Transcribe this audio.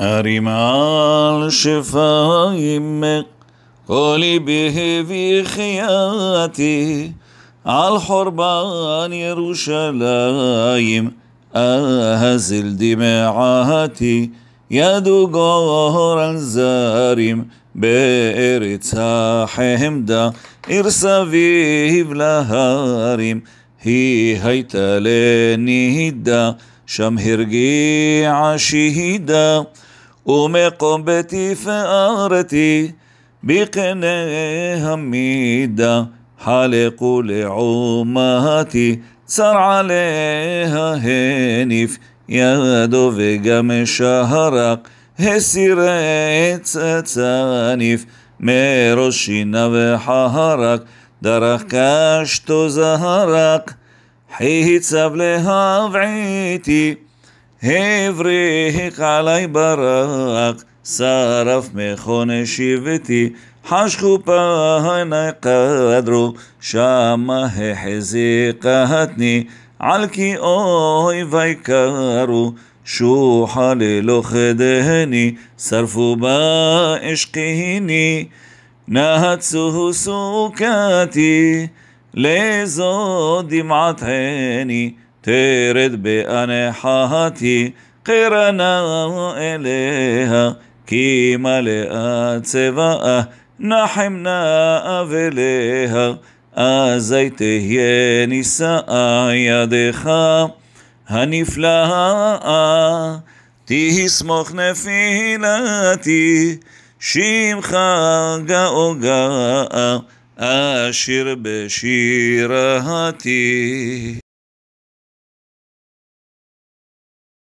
أرمى شفايمك قولي به في خياتي على حربان يروشلايم أهزل دمعاتي يا دقور الزارم ارسى حمدا بلا لهارم هي هيتا هدا שם הרגיע שהידה, ומקומתי פארתי, בקנה המידה, חלקו לעומתי, צר עליה הניף, ידו וגם שרק, הסיר צניף, מראש שינה וחרק, דרך קשתו זרק. חיציו להבעיתי, הבריך עלי ברק, שרף מכון שבטי, חשכו פני קדרו, שמה החזיקתני, על כי אויבי קרו, שוחה ללא חדני, שרפו באש כהני, נהצו סוכתי. לאיזו דמעת עיני תרד באנחתי, חירנה אליה, כי מלאה צבאה, נחם נא אבליה, אזי תהיה נישאה ידך הנפלאה, תסמוך נפילתי, שמך גאוגאה. אשיר בשירתי